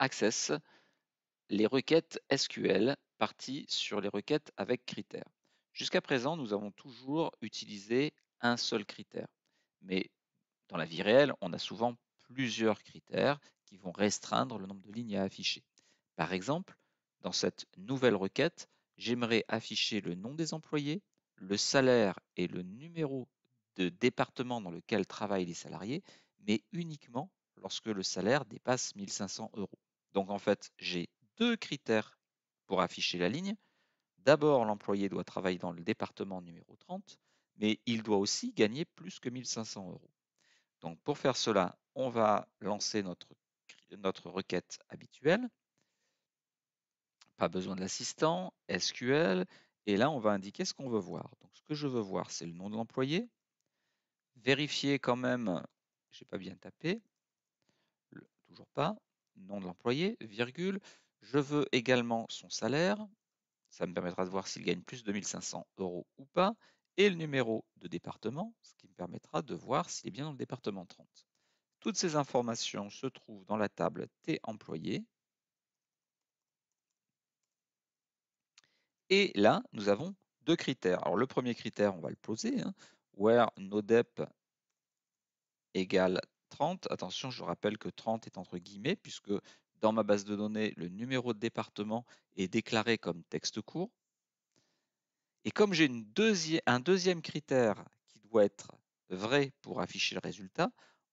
Access les requêtes SQL parties sur les requêtes avec critères. Jusqu'à présent, nous avons toujours utilisé un seul critère. Mais dans la vie réelle, on a souvent plusieurs critères qui vont restreindre le nombre de lignes à afficher. Par exemple, dans cette nouvelle requête, j'aimerais afficher le nom des employés, le salaire et le numéro de département dans lequel travaillent les salariés, mais uniquement lorsque le salaire dépasse 1500 euros. Donc en fait, j'ai deux critères pour afficher la ligne. D'abord, l'employé doit travailler dans le département numéro 30, mais il doit aussi gagner plus que 1500 euros. Donc pour faire cela, on va lancer notre, notre requête habituelle. Pas besoin de l'assistant, SQL, et là on va indiquer ce qu'on veut voir. Donc ce que je veux voir, c'est le nom de l'employé. Vérifier quand même, j'ai pas bien tapé, toujours pas nom de l'employé, virgule, je veux également son salaire, ça me permettra de voir s'il gagne plus de 2500 euros ou pas, et le numéro de département, ce qui me permettra de voir s'il est bien dans le département 30. Toutes ces informations se trouvent dans la table T employé. Et là, nous avons deux critères. Alors le premier critère, on va le poser, hein, where nodep égale 30, attention, je rappelle que 30 est entre guillemets, puisque dans ma base de données, le numéro de département est déclaré comme texte court. Et comme j'ai un deuxième critère qui doit être vrai pour afficher le résultat,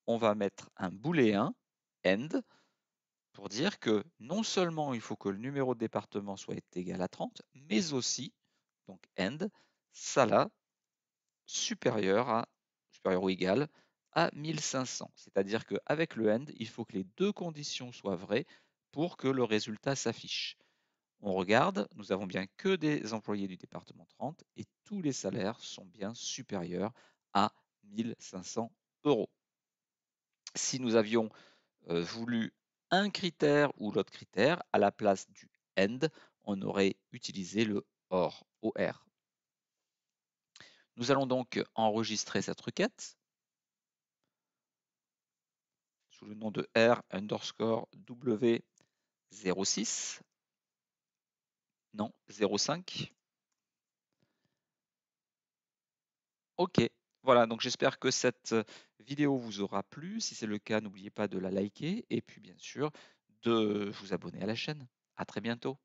on va mettre un booléen, end, pour dire que non seulement il faut que le numéro de département soit égal à 30, mais aussi, donc end, ça là, supérieur, à, supérieur ou égal 1500. C'est-à-dire qu'avec le END, il faut que les deux conditions soient vraies pour que le résultat s'affiche. On regarde, nous avons bien que des employés du département 30 et tous les salaires sont bien supérieurs à 1500 euros. Si nous avions euh, voulu un critère ou l'autre critère, à la place du END, on aurait utilisé le OR. Nous allons donc enregistrer cette requête sous le nom de R underscore W06, non, 05. Ok, voilà, donc j'espère que cette vidéo vous aura plu. Si c'est le cas, n'oubliez pas de la liker et puis bien sûr de vous abonner à la chaîne. À très bientôt.